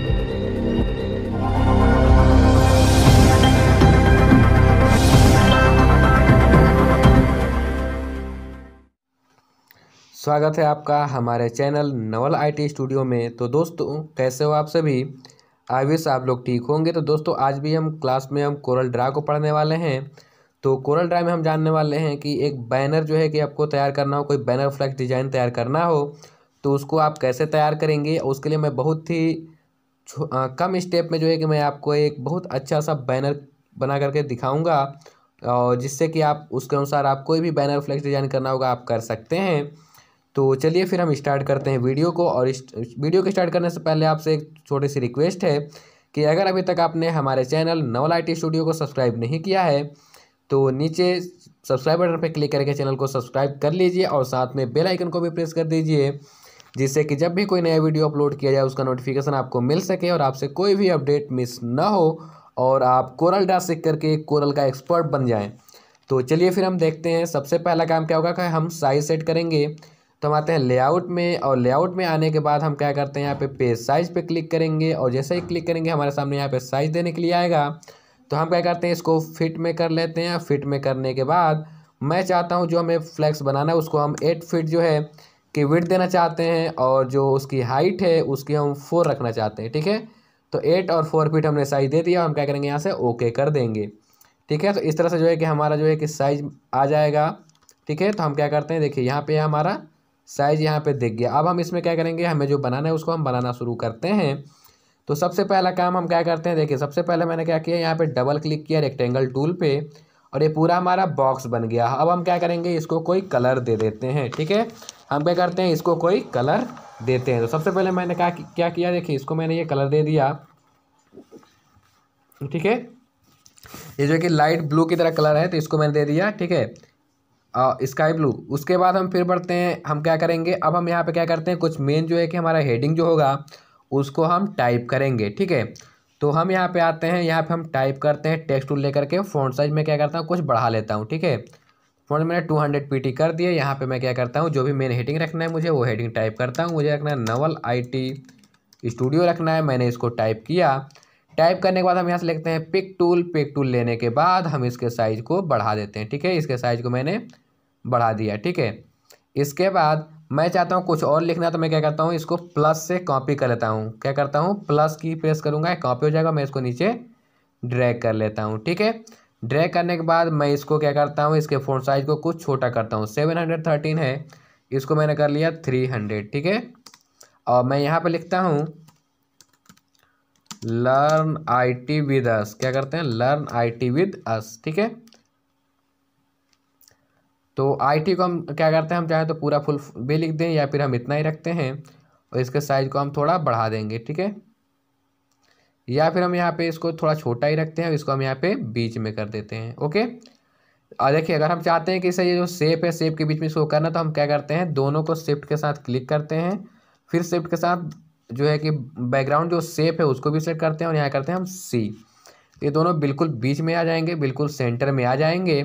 स्वागत है आपका हमारे चैनल नवल आईटी स्टूडियो में तो दोस्तों कैसे हो आप सभी आविस आप लोग ठीक होंगे तो दोस्तों आज भी हम क्लास में हम कोरल ड्रा को पढ़ने वाले हैं तो कोरल ड्रा में हम जानने वाले हैं कि एक बैनर जो है कि आपको तैयार करना हो कोई बैनर फ्लैक्स डिज़ाइन तैयार करना हो तो उसको आप कैसे तैयार करेंगे उसके लिए मैं बहुत ही कम स्टेप में जो है कि मैं आपको एक बहुत अच्छा सा बैनर बना करके दिखाऊंगा और जिससे कि आप उसके अनुसार आप कोई भी बैनर फ्लैक्स डिज़ाइन करना होगा आप कर सकते हैं तो चलिए फिर हम स्टार्ट करते हैं वीडियो को और इस वीडियो को स्टार्ट करने से पहले आपसे एक छोटी सी रिक्वेस्ट है कि अगर अभी तक आपने हमारे चैनल नवल आई स्टूडियो को सब्सक्राइब नहीं किया है तो नीचे सब्सक्राइब बटन पर क्लिक करके चैनल को सब्सक्राइब कर लीजिए और साथ में बेल आइकन को भी प्रेस कर दीजिए जिससे कि जब भी कोई नया वीडियो अपलोड किया जाए उसका नोटिफिकेशन आपको मिल सके और आपसे कोई भी अपडेट मिस ना हो और आप कोरल ड्रा सीख करके कोरल का एक्सपर्ट बन जाएं तो चलिए फिर हम देखते हैं सबसे पहला काम क्या होगा कि हम साइज सेट करेंगे तो हम आते हैं लेआउट में और लेआउट में आने के बाद हम क्या करते हैं यहाँ पे पेज साइज पे क्लिक करेंगे और जैसे ही क्लिक करेंगे हमारे सामने यहाँ पे साइज देने के लिए आएगा तो हम क्या करते हैं इसको फिट में कर लेते हैं फिट में करने के बाद मैं चाहता हूँ जो हमें फ्लैक्स बनाना है उसको हम एट फिट जो है उसकी विथ देना चाहते हैं और जो उसकी हाइट है उसकी हम फोर रखना चाहते हैं ठीक है तो एट और फोर फीट हमने साइज़ दे दिया हम क्या करेंगे यहाँ से ओके कर देंगे ठीक है तो इस तरह से जो है कि हमारा जो है कि साइज आ जाएगा ठीक है तो हम क्या करते हैं देखिए यहाँ पे हमारा साइज यहाँ पे दिख गया अब हम इसमें क्या करेंगे हमें जो बनाना है उसको हम बनाना शुरू करते हैं तो सबसे पहला काम हम क्या करते हैं देखिए सबसे पहले मैंने क्या किया यहाँ पर डबल क्लिक किया रेक्टेंगल टूल पर और ये पूरा हमारा बॉक्स बन गया अब हम क्या करेंगे इसको कोई कलर दे देते हैं ठीक है हम क्या करते हैं इसको कोई कलर देते हैं तो सबसे पहले मैंने क्या क्या किया देखिए इसको मैंने ये कलर दे दिया ठीक है ये जो कि लाइट ब्लू की तरह कलर है तो इसको मैंने दे दिया ठीक है स्काई ब्लू उसके बाद हम फिर बढ़ते हैं हम क्या करेंगे अब हम यहाँ पे क्या करते हैं कुछ मेन जो है कि हमारा हेडिंग जो होगा उसको हम टाइप करेंगे ठीक है तो हम यहाँ पे आते हैं यहाँ पे हम टाइप करते हैं टेक्स्ट टूल लेकर के फ़ॉन्ट साइज में क्या करता हूँ कुछ बढ़ा लेता हूँ ठीक है फ़ॉन्ट मैंने टू हंड्रेड पी टी कर दिया यहाँ पे मैं क्या करता हूँ जो भी मेन हेडिंग रखना है मुझे वो हेडिंग टाइप करता हूँ मुझे रखना है नवल आई टी स्टूडियो रखना है मैंने इसको टाइप किया टाइप करने के बाद हम यहाँ से लेते हैं पिक टूल पिक टूल लेने के बाद हम इसके साइज़ को बढ़ा देते हैं ठीक है इसके साइज़ को मैंने बढ़ा दिया ठीक है इसके बाद मैं चाहता हूँ कुछ और लिखना तो मैं क्या करता हूँ इसको प्लस से कॉपी कर लेता हूँ क्या करता हूँ प्लस की प्रेस करूँगा कॉपी हो जाएगा मैं इसको नीचे ड्रैग कर लेता हूँ ठीक है ड्रैग करने के बाद मैं इसको क्या करता हूँ इसके फ़ोन साइज़ को कुछ छोटा करता हूँ सेवन हंड्रेड थर्टीन है इसको मैंने कर लिया थ्री हंड्रेड ठीक है और मैं यहाँ पर लिखता हूँ learn I T with us क्या करते हैं learn I T with us ठीक है तो आई टी को हम क्या करते हैं हम चाहें तो पूरा फुल भी लिख दें या फिर हम इतना ही रखते हैं और इसके साइज़ को हम थोड़ा बढ़ा देंगे ठीक है या फिर हम यहाँ पे इसको थोड़ा छोटा ही रखते हैं इसको हम यहाँ पे बीच में कर देते हैं ओके और देखिए अगर हम चाहते हैं कि इसे ये जो सेप है सेप के बीच में इसको करना तो हम क्या करते हैं दोनों को शिफ्ट के साथ क्लिक करते हैं फिर शिफ्ट के साथ जो है कि बैकग्राउंड जो सेप है उसको भी सेलेक्ट करते हैं और यहाँ करते हैं हम सी ये दोनों बिल्कुल बीच में आ जाएंगे बिल्कुल सेंटर में आ जाएंगे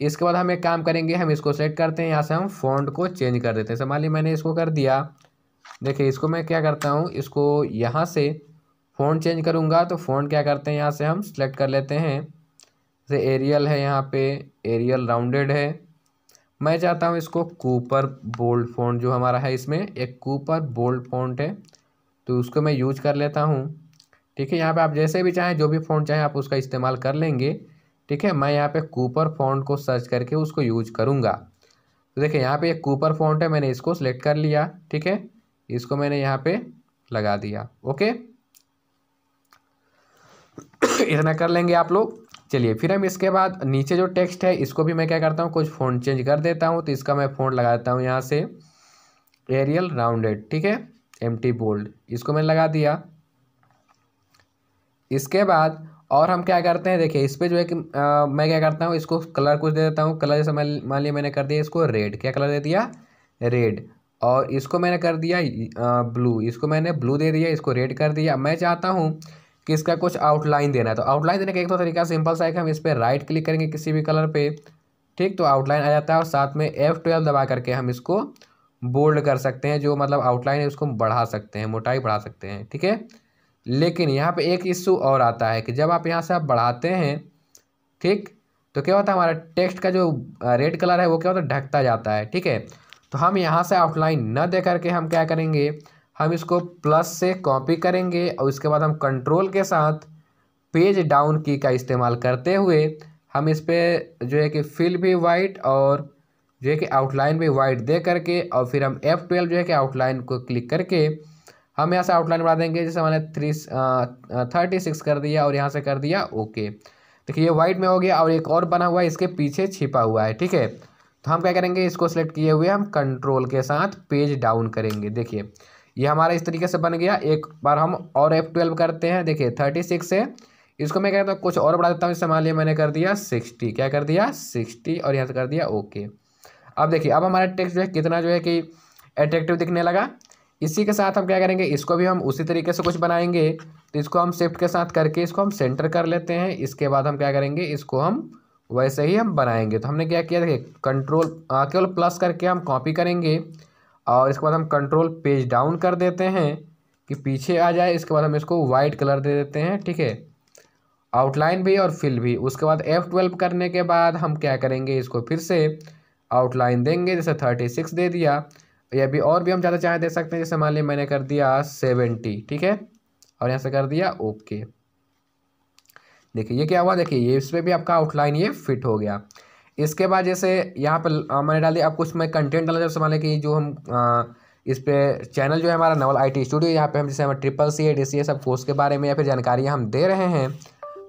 इसके बाद हम एक काम करेंगे हम इसको सेट करते हैं यहाँ से हम फ़ॉन्ट को चेंज कर देते हैं समझ ली मैंने इसको कर दिया देखिए इसको मैं क्या करता हूँ इसको यहाँ से फ़ॉन्ट चेंज करूँगा तो फ़ॉन्ट क्या करते हैं यहाँ से हम सेलेक्ट कर लेते हैं जैसे एरियल है यहाँ पे एरियल राउंडेड है मैं चाहता हूँ इसको कूपर बोल्ड फ़ॉन्ट जो हमारा है इसमें एक कूपर बोल्ड फ़ॉन्ट है तो उसको मैं यूज कर लेता हूँ ठीक है यहाँ पे आप जैसे भी चाहें जो भी फ़ॉन्ट चाहें आप उसका इस्तेमाल कर लेंगे ठीक है मैं यहाँ पे कूपर फॉन्ट को सर्च करके उसको यूज करूँगा तो देखिए यहाँ पे एक कूपर फॉन्ट है मैंने इसको सेलेक्ट कर लिया ठीक है इसको मैंने यहाँ पे लगा दिया ओके इतना कर लेंगे आप लोग चलिए फिर हम इसके बाद नीचे जो टेक्स्ट है इसको भी मैं क्या करता हूँ कुछ फोन चेंज कर देता हूँ तो इसका मैं फोन लगा देता हूँ यहाँ से एरियल राउंडेड ठीक है एम टी बोल्ड इसको मैंने लगा दिया इसके बाद और हम क्या करते हैं देखिए इस पर जो है कि मैं क्या करता हूँ इसको कलर कुछ दे देता हूँ कलर जैसे मान लिया मैंने कर दिया इसको रेड क्या कलर दे दिया रेड और इसको मैंने कर दिया ब्लू इसको मैंने ब्लू दे दिया इसको रेड कर दिया मैं चाहता हूँ कि इसका कुछ आउटलाइन देना है तो आउटलाइन देने का एक तो तरीका सिंपल सा है कि हम इस पर राइट क्लिक करेंगे किसी भी कलर पे ठीक तो आउटलाइन आ जाता है और साथ में एफ़ ट्वेल्व दबा करके हम इसको बोल्ड कर सकते हैं जो मतलब आउटलाइन है उसको बढ़ा सकते हैं मोटाई बढ़ा सकते हैं ठीक है लेकिन यहाँ पे एक इशू और आता है कि जब आप यहाँ से आप बढ़ाते हैं ठीक तो क्या होता है हमारा टेक्स्ट का जो रेड कलर है वो क्या होता है ढकता जाता है ठीक है तो हम यहाँ से आउटलाइन न दे करके हम क्या करेंगे हम इसको प्लस से कॉपी करेंगे और उसके बाद हम कंट्रोल के साथ पेज डाउन की का इस्तेमाल करते हुए हम इस पर जो है कि फिल भी वाइट और जो है कि आउटलाइन भी वाइट दे करके और फिर हम एफ़ ट्वेल्व जो है कि आउटलाइन को क्लिक करके हम यहाँ से आउटलाइन बढ़ा देंगे जैसे मैंने थ्री थर्टी सिक्स कर दिया और यहाँ से कर दिया ओके देखिए ये वाइट में हो गया और एक और बना हुआ है इसके पीछे छिपा हुआ है ठीक है तो हम क्या करेंगे इसको सेलेक्ट किए हुए हम कंट्रोल के साथ पेज डाउन करेंगे देखिए ये हमारा इस तरीके से बन गया एक बार हम और एफ ट्वेल्व करते हैं देखिए थर्टी सिक्स है इसको मैं कहता हूँ कुछ और बढ़ा देता हूँ इससे मान लिया मैंने कर दिया सिक्सटी क्या कर दिया सिक्सटी और यहाँ से कर दिया ओके अब देखिए अब हमारा टेक्स्ट जो है कितना जो है कि अट्रैक्टिव दिखने लगा इसी के साथ हम क्या करेंगे इसको भी हम उसी तरीके से कुछ बनाएंगे तो इसको हम शिफ्ट के साथ करके इसको हम सेंटर कर लेते हैं इसके बाद हम क्या करेंगे इसको हम वैसे ही हम बनाएंगे तो हमने क्या किया देखिए कंट्रोल केवल प्लस करके हम कॉपी करेंगे और इसके बाद हम कंट्रोल पेज डाउन कर देते हैं कि पीछे आ जाए इसके बाद हम इसको वाइट कलर दे देते हैं ठीक है आउटलाइन भी और फिल भी उसके बाद एफ़ ट्वेल्व करने के बाद हम क्या करेंगे इसको फिर से आउटलाइन देंगे जैसे थर्टी सिक्स दे दिया या भी और भी हम ज़्यादा चाहे दे सकते हैं जैसे मान लिया मैंने कर दिया सेवेंटी ठीक है और यहाँ से कर दिया ओके देखिए ये क्या हुआ देखिए ये इस पर भी आपका आउटलाइन ये फिट हो गया इसके बाद जैसे यहाँ पर मैंने दिया अब कुछ मैं कंटेंट डाला जैसे मान लें कि जो हम आ, इस पर चैनल जो है हमारा नवल आई टी स्टूडियो यहाँ पर हम जैसे हमें triple C A D C ए सब कोर्स के बारे में या फिर जानकारियाँ हम दे रहे हैं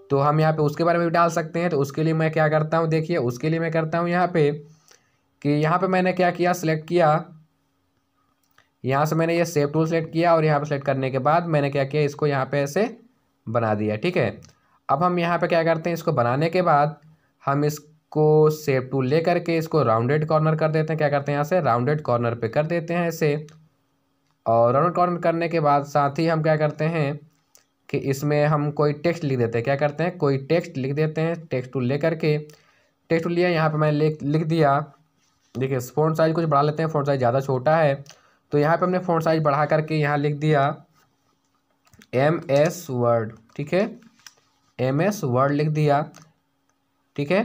तो हम यहाँ पर उसके बारे में भी डाल सकते हैं तो उसके लिए मैं क्या करता हूँ देखिए उसके लिए मैं करता हूँ यहाँ पर कि यहाँ पर मैंने क्या किया सिलेक्ट किया यहाँ से मैंने ये सेव टूल सेलेक्ट किया और यहाँ पर सेलेक्ट करने के बाद मैंने क्या किया इसको यहाँ पे ऐसे बना दिया ठीक है अब हम यहाँ पे क्या करते हैं इसको बनाने के बाद हम इसको सेव टूल ले करके इसको राउंडेड कॉर्नर कर देते हैं क्या करते हैं यहाँ से राउंडेड कॉर्नर पर कर देते हैं ऐसे और राउंड कॉर्नर करने के बाद साथ ही हम क्या करते हैं कि इसमें हम कोई टेक्स्ट लिख देते हैं क्या करते हैं कोई टेक्स्ट लिख देते हैं टेक्स्ट टूल ले करके टेक्स्ट टूल लिया यहाँ पर मैंने लिख लिख दिया देखिए फ़ोन साइज़ कुछ बढ़ा लेते हैं फ़ोन साइज़ ज़्यादा छोटा है तो यहाँ पे हमने फ़ॉन्ट साइज बढ़ा करके यहाँ लिख दिया एम एस वर्ड ठीक है एम एस वर्ड लिख दिया ठीक है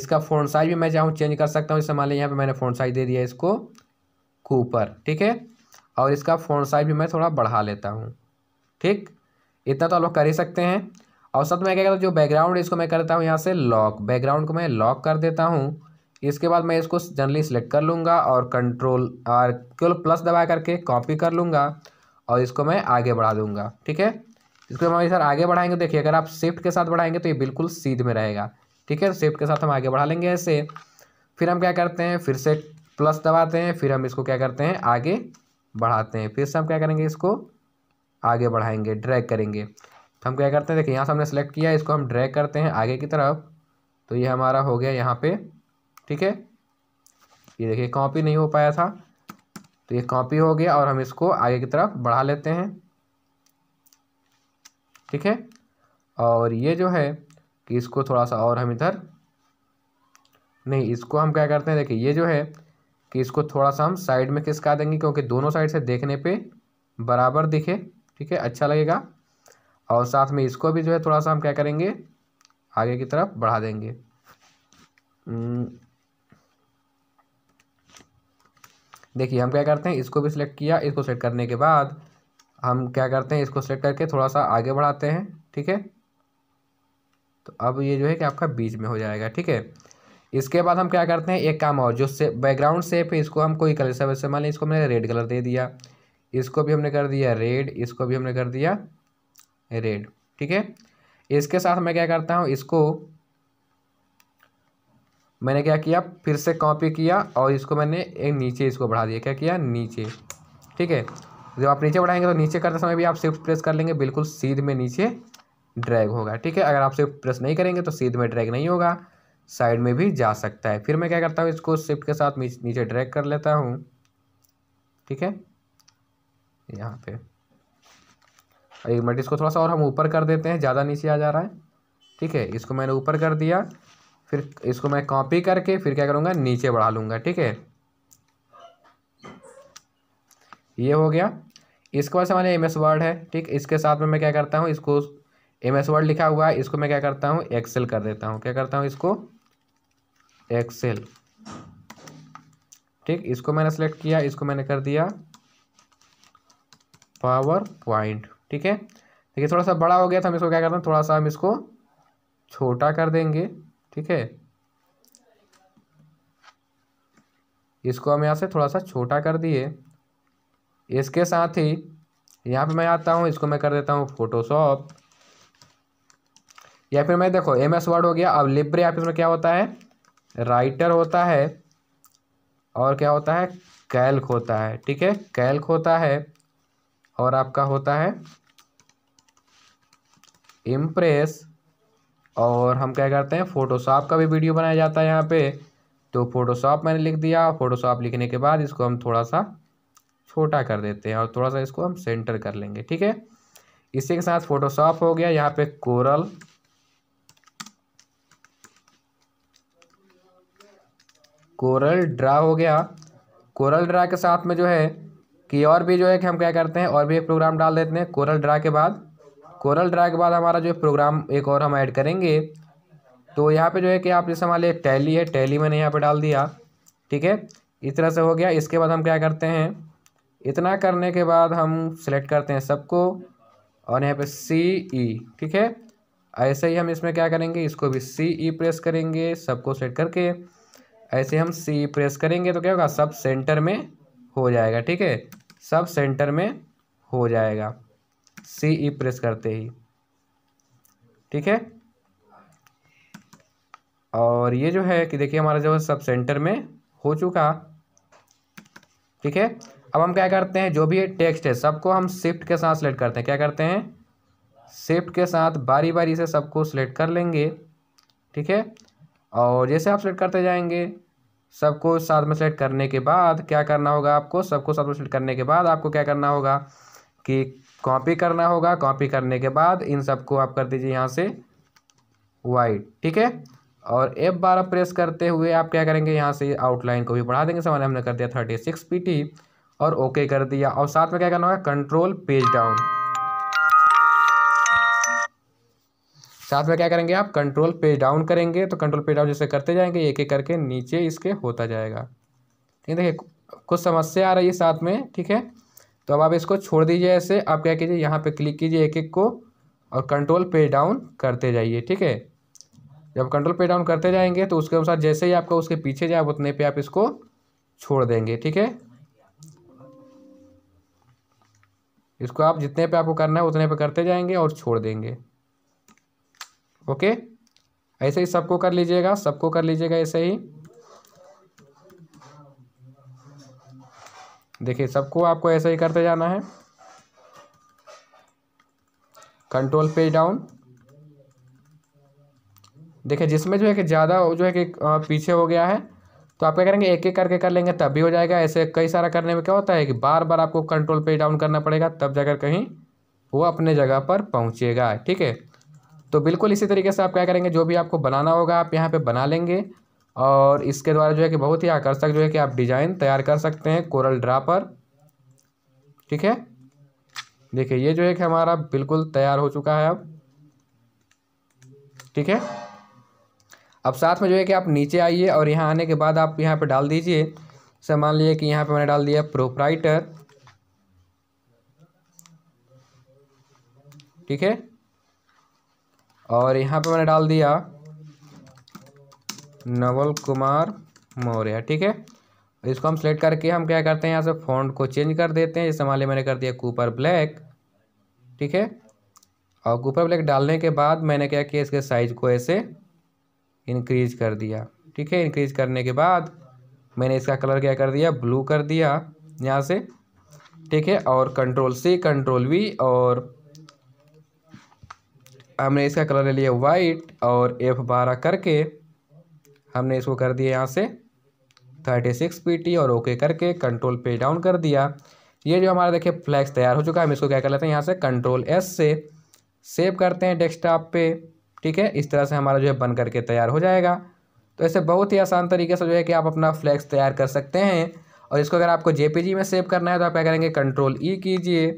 इसका फ़ॉन्ट साइज भी मैं चाहूँ चेंज कर सकता हूँ जैसे मान लें यहाँ पे मैंने फ़ॉन्ट साइज दे दिया इसको कूपर ठीक है और इसका फ़ॉन्ट साइज भी मैं थोड़ा बढ़ा लेता हूँ ठीक इतना तो आप लोग कर ही सकते हैं और साथ में क्या करता हूँ जो बैकग्राउंड है इसको मैं करता हूँ यहाँ से लॉक बैकग्राउंड को मैं लॉक कर देता हूँ इसके बाद मैं इसको जनरली सिलेक्ट कर लूँगा और कंट्रोल और केवल प्लस दबा करके कॉपी कर लूँगा और इसको मैं आगे बढ़ा दूँगा ठीक है इसको हम सर आगे बढ़ाएंगे देखिए अगर आप शिफ्ट के साथ बढ़ाएंगे तो ये बिल्कुल सीध में रहेगा ठीक है शिफ्ट के साथ हम आगे बढ़ा लेंगे ऐसे फिर हम क्या करते हैं फिर से प्लस दबाते हैं फिर हम इसको क्या करते हैं आगे बढ़ाते हैं फिर से हम क्या करेंगे इसको आगे बढ़ाएंगे ड्रैग करेंगे तो हम क्या करते हैं देखिए यहाँ से हमने सेलेक्ट किया इसको हम ड्रैग करते हैं आगे की तरफ तो ये हमारा हो गया यहाँ पे ठीक है ये देखिए कॉपी नहीं हो पाया था तो ये कॉपी हो गया और हम इसको आगे की तरफ बढ़ा लेते हैं ठीक है और ये जो है कि इसको थोड़ा सा और हम इधर नहीं इसको हम क्या करते हैं देखिए ये जो है कि इसको थोड़ा सा हम साइड में खिसका देंगे क्योंकि दोनों साइड से देखने पे बराबर दिखे ठीक है अच्छा लगेगा और साथ में इसको भी जो है थोड़ा सा हम क्या करेंगे आगे की तरफ बढ़ा देंगे देखिए हम क्या करते हैं इसको भी सिलेक्ट किया इसको सेलेक्ट करने के बाद हम क्या करते हैं इसको सेलेक्ट करके थोड़ा सा आगे बढ़ाते हैं ठीक है तो अब ये जो है कि आपका बीच में हो जाएगा ठीक है इसके बाद हम क्या करते हैं एक काम और जो से बैकग्राउंड सेप है इसको हम कोई कलर से वैसे मान लें इसको मैंने रेड कलर दे दिया इसको भी हमने कर दिया रेड इसको भी हमने कर दिया रेड ठीक है इसके साथ मैं क्या करता हूँ इसको मैंने क्या किया फिर से कॉपी किया और इसको मैंने एक नीचे इसको बढ़ा दिया क्या किया नीचे ठीक है जब आप नीचे बढ़ाएंगे तो नीचे करते समय भी आप सिर्फ प्रेस कर लेंगे बिल्कुल सीध में नीचे ड्रैग होगा ठीक है अगर आप सिर्फ प्रेस नहीं करेंगे तो सीध में ड्रैग नहीं होगा साइड में भी जा सकता है फिर मैं क्या करता हूँ इसको सिफ्ट के साथ नीचे ड्रैग कर लेता हूँ ठीक है यहाँ पे एक मिनट इसको थोड़ा सा और हम ऊपर कर देते हैं ज़्यादा नीचे आ जा रहा है ठीक है इसको मैंने ऊपर कर दिया फिर इसको मैं कॉपी करके फिर क्या करूँगा नीचे बढ़ा लूँगा ठीक है ये हो गया इसके बाद हमारे एम एस वर्ड है ठीक इसके साथ में मैं क्या करता हूँ इसको एम एस वर्ड लिखा हुआ है इसको मैं क्या करता हूँ एक्सेल कर देता हूँ क्या करता हूँ इसको एक्सेल ठीक इसको मैंने सेलेक्ट किया इसको मैंने कर दिया पावर पॉइंट ठीक है देखिए थोड़ा सा बड़ा हो गया था हम इसको क्या करते हैं थोड़ा सा हम इसको छोटा कर देंगे ठीक है इसको हम यहाँ से थोड़ा सा छोटा कर दिए इसके साथ ही यहाँ पे मैं आता हूँ इसको मैं कर देता हूँ फोटोशॉप या फिर मैं देखो एम एस वर्ड हो गया अब लिब्रे ऑफिस में क्या होता है राइटर होता है और क्या होता है कैल्क होता है ठीक है कैल्क होता है और आपका होता है इम्प्रेस और हम क्या करते हैं फ़ोटोशॉप का भी वीडियो बनाया जाता है यहाँ पे तो फ़ोटोशॉप मैंने लिख दिया फ़ोटोशॉप लिखने के बाद इसको हम थोड़ा सा छोटा कर देते हैं और थोड़ा सा इसको हम सेंटर कर लेंगे ठीक है इसी के साथ फ़ोटोशॉप हो गया यहाँ पे कोरल कोरल ड्रा हो गया कोरल ड्रा के साथ में जो है कि और भी जो है कि हम क्या करते हैं और भी एक प्रोग्राम डाल देते हैं कोरल ड्रा के बाद कोरल ड्रा के बाद हमारा जो है प्रोग्राम एक और हम ऐड करेंगे तो यहाँ पे जो है कि आप जैसे हमारे टैली है टैली मैंने यहाँ पे डाल दिया ठीक है इस तरह से हो गया इसके बाद हम क्या करते हैं इतना करने के बाद हम सेलेक्ट करते हैं सबको और यहाँ पे सी ई e, ठीक है ऐसे ही हम इसमें क्या करेंगे इसको भी सी ई प्रेस करेंगे सबको सेट करके ऐसे हम सी ई प्रेस करेंगे तो क्या होगा सब सेंटर में हो जाएगा ठीक है सब सेंटर में हो जाएगा सी ई प्रेस करते ही ठीक है और ये जो है कि देखिए हमारा जो है सब सेंटर में हो चुका ठीक है अब हम क्या करते हैं जो भी टेक्स्ट है सबको हम शिफ्ट के साथ सेलेक्ट करते हैं क्या करते हैं शिफ्ट के साथ बारी बारी से सबको सेलेक्ट कर लेंगे ठीक है और जैसे आप सेलेक्ट करते जाएंगे सबको साथ में सेलेक्ट करने के बाद क्या करना होगा आपको सबको साथ में सेलेक्ट करने के बाद आपको क्या करना होगा कि कॉपी करना होगा कॉपी करने के बाद इन सबको आप कर दीजिए यहाँ से वाइट ठीक है और एफ बारह प्रेस करते हुए आप क्या करेंगे यहाँ से आउटलाइन को भी बढ़ा देंगे समझ हमने कर दिया थर्टी सिक्स पी टी और ओके कर दिया और साथ में क्या करना होगा कंट्रोल पेज डाउन साथ में क्या करेंगे आप कंट्रोल पेज डाउन करेंगे तो कंट्रोल पेज डाउन जैसे करते जाएंगे एक एक करके नीचे इसके होता जाएगा ठीक है देखिए कुछ समस्या आ रही है साथ में ठीक है तो अब आप इसको छोड़ दीजिए ऐसे आप क्या कीजिए यहाँ पे क्लिक कीजिए एक एक को और कंट्रोल पे डाउन करते जाइए ठीक है जब कंट्रोल पे डाउन करते जाएंगे तो उसके अनुसार जैसे ही आपका उसके पीछे जाए उतने पे आप इसको छोड़ देंगे ठीक है इसको आप जितने पे आपको करना है उतने पे करते जाएंगे और छोड़ देंगे ओके ऐसे ही सबको कर लीजिएगा सबको कर लीजिएगा ऐसे ही देखिए सबको आपको ऐसे ही करते जाना है कंट्रोल पेज डाउन देखिए जिसमें जो है कि ज़्यादा जो है कि पीछे हो गया है तो आप क्या करेंगे एक एक करके कर लेंगे तब भी हो जाएगा ऐसे कई सारा करने में क्या होता है कि बार बार आपको कंट्रोल पेज डाउन करना पड़ेगा तब जाकर कहीं वो अपने जगह पर पहुँचेगा ठीक है तो बिल्कुल इसी तरीके से आप क्या करेंगे जो भी आपको बनाना होगा आप यहाँ पर बना लेंगे और इसके द्वारा जो है कि बहुत ही आकर्षक जो है कि आप डिज़ाइन तैयार कर सकते हैं कोरल ड्रा पर ठीक है देखिए ये जो है कि हमारा बिल्कुल तैयार हो चुका है अब ठीक है अब साथ में जो है कि आप नीचे आइए और यहाँ आने के बाद आप यहाँ पर डाल दीजिए जैसे मान लीजिए कि यहाँ पे मैंने डाल दिया प्रोपराइटर ठीक है और यहाँ पे मैंने डाल दिया नवल कुमार मौर्य ठीक है इसको हम सेलेक्ट करके हम क्या करते हैं यहाँ से फॉन्ट को चेंज कर देते हैं जैसे मान लिया मैंने कर दिया कूपर ब्लैक ठीक है और कूपर ब्लैक डालने के बाद मैंने क्या किया इसके साइज को ऐसे इंक्रीज कर दिया ठीक है इंक्रीज करने के बाद मैंने इसका कलर क्या कर दिया ब्लू कर दिया यहाँ से ठीक है और कंट्रोल सी कंट्रोल वी और हमने इसका कलर ले लिया वाइट और एफ बारह करके हमने इसको कर दिया यहाँ से थर्टी सिक्स पी टी और ओके करके कंट्रोल पे डाउन कर दिया ये जो हमारा देखिए फ्लैक्स तैयार हो चुका है हम इसको क्या कर लेते हैं यहाँ से कंट्रोल एस से सेव करते हैं डेस्कटॉप पे ठीक है इस तरह से हमारा जो है बन करके तैयार हो जाएगा तो ऐसे बहुत ही आसान तरीके से जो है कि आप अपना फ्लैक्स तैयार कर सकते हैं और इसको अगर आपको जे में सेव करना है तो आप क्या करेंगे कंट्रोल ई e कीजिए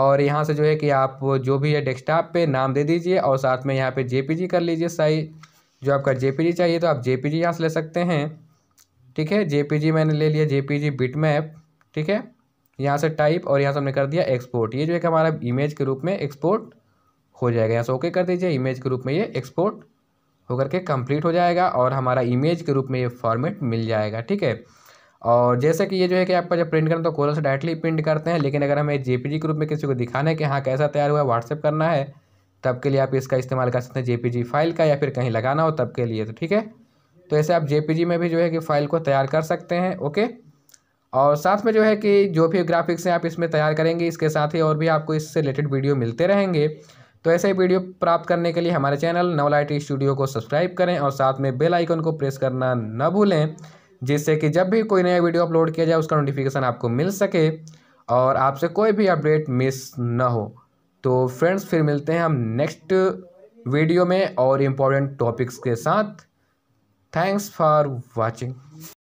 और यहाँ से जो है कि आप जो भी है डेस्कटॉप पे नाम दे दीजिए और साथ में यहाँ पे जे कर लीजिए सही जो आपका जे चाहिए तो आप जे पी यहाँ से ले सकते हैं ठीक है जे मैंने ले लिया जे पी बिट मैप ठीक है यहाँ से टाइप और यहाँ से हमने कर दिया एक्सपोर्ट ये जो है हमारा इमेज के रूप में एक्सपोर्ट हो जाएगा यहाँ से ओके कर दीजिए इमेज के रूप में ये एक्सपोर्ट होकर के कंप्लीट हो जाएगा और हमारा इमेज के रूप में ये फॉर्मेट मिल जाएगा ठीक है और जैसे कि ये जो है कि आपका जब प्रिंट करना तो कोलर से डायरेक्टली प्रिंट करते हैं लेकिन अगर हमें जेपीजी के रूप में किसी को दिखाना है कि हाँ कैसा तैयार हुआ व्हाट्सएप करना है तब के लिए आप इसका इस्तेमाल कर सकते हैं जेपीजी फाइल का या फिर कहीं लगाना हो तब के लिए तो ठीक है तो ऐसे आप जेपीजी में भी जो है कि फ़ाइल को तैयार कर सकते हैं ओके और साथ में जो है कि जो भी ग्राफिक्स हैं आप इसमें तैयार करेंगे इसके साथ ही और भी आपको इससे रिलेटेड वीडियो मिलते रहेंगे तो ऐसे ही वीडियो प्राप्त करने के लिए हमारे चैनल आई स्टूडियो को सब्सक्राइब करें और साथ में बेल आइकन को प्रेस करना न भूलें जिससे कि जब भी कोई नया वीडियो अपलोड किया जाए उसका नोटिफिकेशन आपको मिल सके और आपसे कोई भी अपडेट मिस न हो तो फ्रेंड्स फिर मिलते हैं हम नेक्स्ट वीडियो में और इम्पोर्टेंट टॉपिक्स के साथ थैंक्स फॉर वॉचिंग